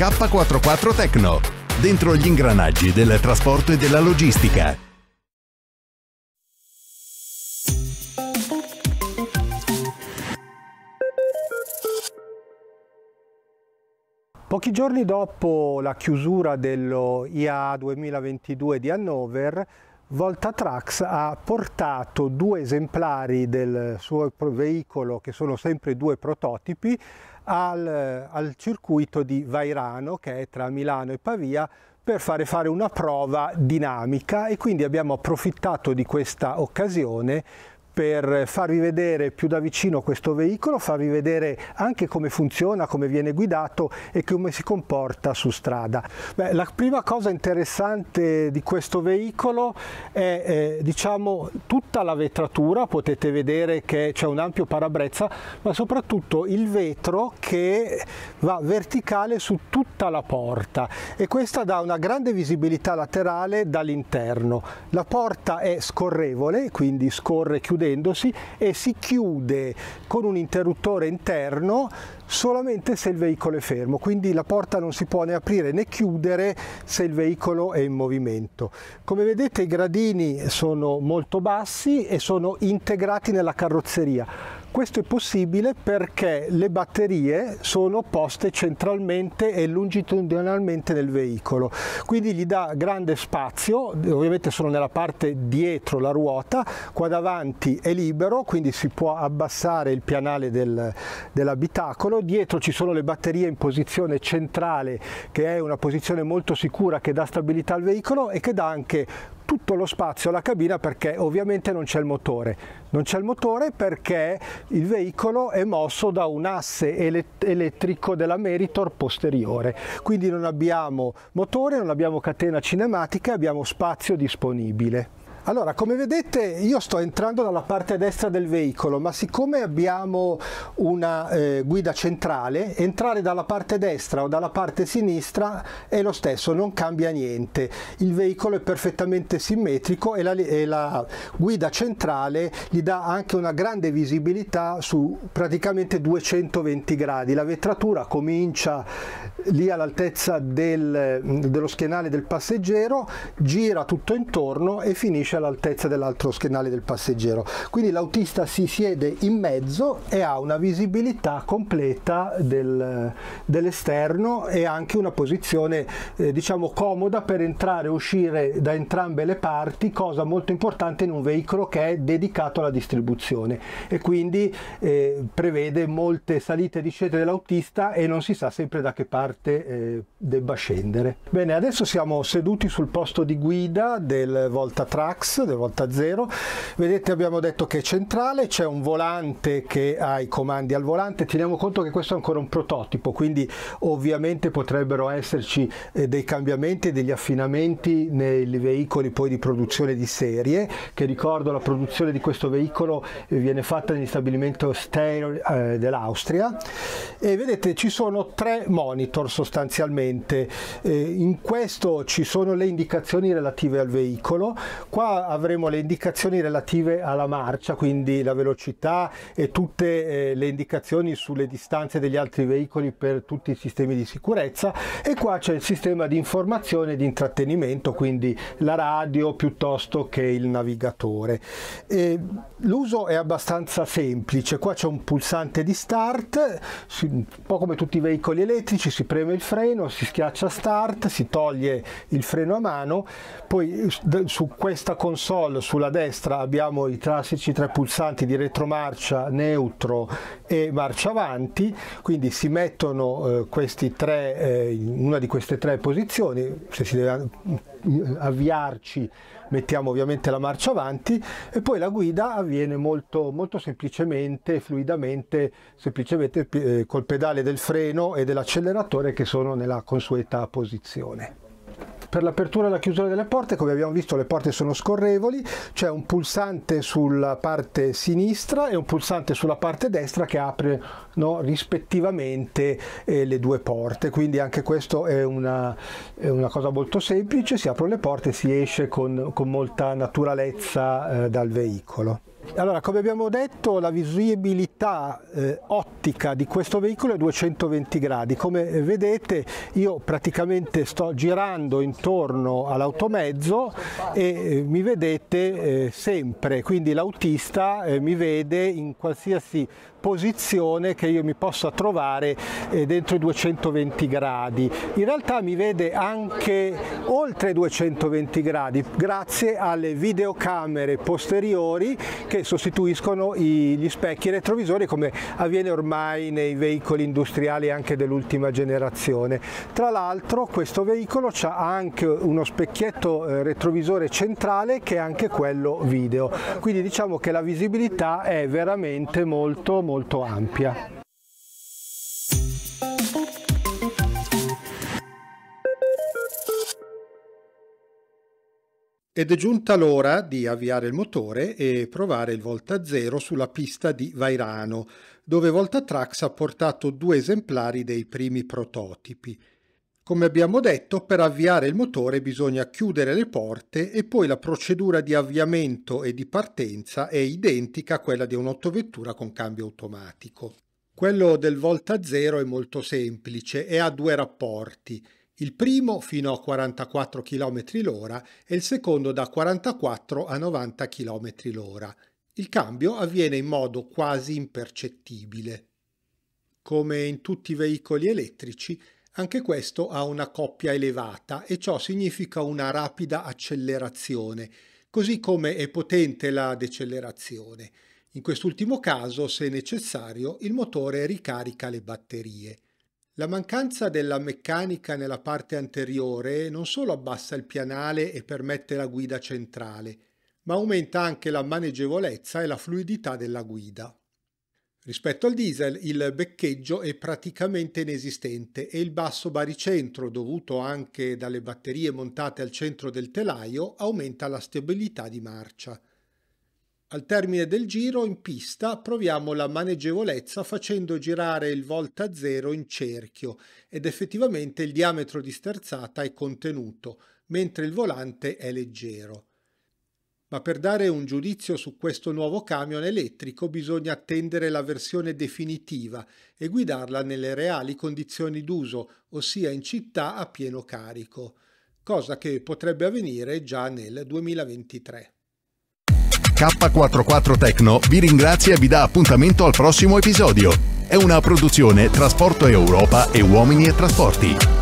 K44 Tecno, dentro gli ingranaggi del trasporto e della logistica. Pochi giorni dopo la chiusura dello IA 2022 di Hannover, Volta Trax ha portato due esemplari del suo veicolo, che sono sempre due prototipi, al, al circuito di Vairano che è tra Milano e Pavia per fare fare una prova dinamica e quindi abbiamo approfittato di questa occasione per farvi vedere più da vicino questo veicolo, farvi vedere anche come funziona, come viene guidato e come si comporta su strada. Beh, la prima cosa interessante di questo veicolo è eh, diciamo tutta la vetratura, potete vedere che c'è un ampio parabrezza, ma soprattutto il vetro che va verticale su tutta la porta e questa dà una grande visibilità laterale dall'interno. La porta è scorrevole, quindi scorre e chiude chiudendosi e si chiude con un interruttore interno solamente se il veicolo è fermo, quindi la porta non si può né aprire né chiudere se il veicolo è in movimento. Come vedete i gradini sono molto bassi e sono integrati nella carrozzeria questo è possibile perché le batterie sono poste centralmente e longitudinalmente nel veicolo, quindi gli dà grande spazio, ovviamente sono nella parte dietro la ruota, qua davanti è libero, quindi si può abbassare il pianale del, dell'abitacolo, dietro ci sono le batterie in posizione centrale che è una posizione molto sicura che dà stabilità al veicolo e che dà anche tutto lo spazio alla cabina perché ovviamente non c'è il motore. Non c'è il motore perché il veicolo è mosso da un asse elettrico della Meritor posteriore, quindi non abbiamo motore, non abbiamo catena cinematica, abbiamo spazio disponibile. Allora, come vedete io sto entrando dalla parte destra del veicolo, ma siccome abbiamo una eh, guida centrale, entrare dalla parte destra o dalla parte sinistra è lo stesso, non cambia niente. Il veicolo è perfettamente simmetrico e la, e la guida centrale gli dà anche una grande visibilità su praticamente 220 gradi. La vetratura comincia lì all'altezza del, dello schienale del passeggero, gira tutto intorno e finisce strisce all'altezza dell'altro schienale del passeggero. Quindi l'autista si siede in mezzo e ha una visibilità completa del, dell'esterno e anche una posizione eh, diciamo comoda per entrare e uscire da entrambe le parti, cosa molto importante in un veicolo che è dedicato alla distribuzione e quindi eh, prevede molte salite e discese dell'autista e non si sa sempre da che parte eh, debba scendere. Bene, adesso siamo seduti sul posto di guida del Volta Trax del volta Zero. Vedete abbiamo detto che è centrale, c'è un volante che ha i comandi al volante, teniamo conto che questo è ancora un prototipo, quindi ovviamente potrebbero esserci eh, dei cambiamenti, e degli affinamenti nei veicoli poi di produzione di serie, che ricordo la produzione di questo veicolo eh, viene fatta negli stabilimento Steyr eh, dell'Austria e vedete ci sono tre monitor sostanzialmente, in questo ci sono le indicazioni relative al veicolo, qua avremo le indicazioni relative alla marcia, quindi la velocità e tutte eh, le indicazioni sulle distanze degli altri veicoli per tutti i sistemi di sicurezza e qua c'è il sistema di informazione e di intrattenimento, quindi la radio piuttosto che il navigatore. l'uso è abbastanza semplice, qua c'è un pulsante di start, si, un po' come tutti i veicoli elettrici, si preme il freno, si schiaccia start, si toglie il freno a mano, poi eh, su questa console sulla destra abbiamo i classici tre pulsanti di retromarcia, neutro e marcia avanti, quindi si mettono eh, tre, eh, in una di queste tre posizioni, se si deve mm, avviarci mettiamo ovviamente la marcia avanti e poi la guida avviene molto, molto semplicemente, fluidamente, semplicemente eh, col pedale del freno e dell'acceleratore che sono nella consueta posizione. Per l'apertura e la chiusura delle porte, come abbiamo visto, le porte sono scorrevoli, c'è un pulsante sulla parte sinistra e un pulsante sulla parte destra che apre rispettivamente eh, le due porte, quindi anche questo è una, è una, cosa molto semplice, si aprono le porte e si esce con, con molta naturalezza eh, dal veicolo. Allora, come abbiamo detto, la visibilità eh, ottica di questo veicolo è 220 gradi. Come eh, vedete, io praticamente sto girando intorno all'automezzo e eh, mi vedete eh, sempre, quindi l'autista eh, mi vede in qualsiasi posizione che io mi possa trovare eh, dentro i 220 gradi. In realtà mi vede anche oltre 220 gradi grazie alle videocamere posteriori che sostituiscono gli specchi retrovisori come avviene ormai nei veicoli industriali anche dell'ultima generazione. Tra l'altro questo veicolo ha anche uno specchietto eh, retrovisore centrale che è anche quello video, quindi diciamo che la visibilità è veramente molto molto molto ampia. Ed è giunta l'ora di avviare il motore e provare il Volta Zero sulla pista di Vairano, dove Volta Trax ha portato due esemplari dei primi prototipi. Come abbiamo detto, per avviare il motore bisogna chiudere le porte e poi la procedura di avviamento e di partenza è identica a quella di un'autovettura con cambio automatico. Quello del volta zero è molto semplice e ha due rapporti. Il primo fino a 44 km l'ora e il secondo da 44 a 90 km l'ora. Il cambio avviene in modo quasi impercettibile. Come in tutti i veicoli elettrici, anche questo ha una coppia elevata e ciò significa una rapida accelerazione, così come è potente la decelerazione. In quest'ultimo caso, se necessario, il motore ricarica le batterie. La mancanza della meccanica nella parte anteriore non solo abbassa il pianale e permette la guida centrale, ma aumenta anche la maneggevolezza e la fluidità della guida. Rispetto al diesel il beccheggio è praticamente inesistente e il basso baricentro, dovuto anche dalle batterie montate al centro del telaio, aumenta la stabilità di marcia. Al termine del giro in pista proviamo la maneggevolezza facendo girare il volta zero in cerchio ed effettivamente il diametro di sterzata è contenuto, mentre il volante è leggero ma per dare un giudizio su questo nuovo camion elettrico bisogna attendere la versione definitiva e guidarla nelle reali condizioni d'uso, ossia in città a pieno carico, cosa che potrebbe avvenire già nel 2023. K44 Tecno vi ringrazia e vi dà appuntamento al prossimo episodio. È una produzione Trasporto Europa e Uomini e Trasporti.